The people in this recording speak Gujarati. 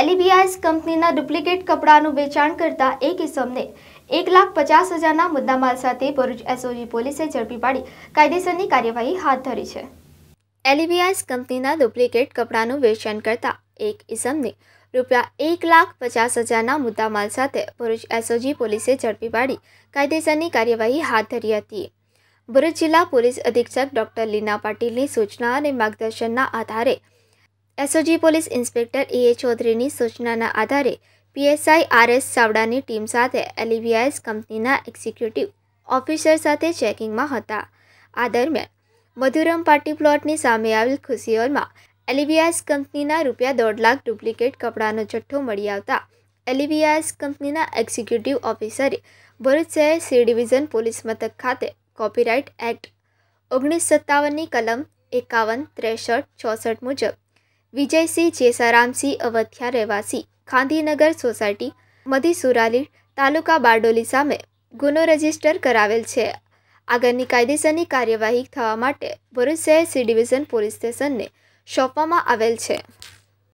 એલઈબીઆઈએસ કંપનીના ડુપ્લિકેટ કપડાનું વેચાણ કરતા એક ઇસમને એક લાખ પચાસ હજારના મુદ્દામાલ સાથે ભરૂચ એસઓજી પોલીસે ઝડપી પાડી કાયદેસરની કાર્યવાહી હાથ ધરી છે એલઈબીઆઈએસ કંપનીના ડુપ્લિકેટ કપડાંનું વેચાણ કરતા એક ઇસમને રૂપિયા એક લાખ પચાસ હજારના મુદ્દામાલ સાથે ભરૂચ એસઓજી પોલીસે ઝડપી પાડી કાયદેસરની કાર્યવાહી હાથ ધરી હતી ભરૂચ જિલ્લા પોલીસ અધિક્ષક ડોક્ટર લીના પાટીલની સૂચના અને માર્ગદર્શનના આધારે એસઓજી પોલીસ ઇન્સ્પેક્ટર એ ચૌધરીની સૂચનાના આધારે પીએસઆઈ આર એસ ચાવડાની ટીમ સાથે એલઈવીઆઈએસ કંપનીના એક્ઝિક્યુટિવ ઓફિસર સાથે ચેકિંગમાં હતા આ દરમિયાન મધુરમ પાર્ટી પ્લોટની સામે આવેલ ખુશીઓમાં એલઈવીઆઈએસ કંપનીના રૂપિયા દોઢ લાખ ડુપ્લિકેટ કપડાનો જથ્થો મળી આવતા એલઈવીઆઈએસ કંપનીના એક્ઝિક્યુટિવ ઓફિસરે ભરૂચ શહેર સી ડિવિઝન પોલીસ મથક ખાતે કોપીરાઇટ એક્ટ ઓગણીસ સત્તાવનની કલમ એકાવન ત્રેસઠ ચોસઠ મુજબ વિજયસિંહ જેસારામસિંહ અવધ્યા રહેવાસી ખાંધીનગર સોસાયટી મધીસુરાલી તાલુકા બારડોલી સામે ગુનો રજીસ્ટર કરાવેલ છે આગળની કાયદેસરની કાર્યવાહી થવા માટે ભરૂચ શહેર સી ડિવિઝન પોલીસ સ્ટેશનને સોંપવામાં આવેલ છે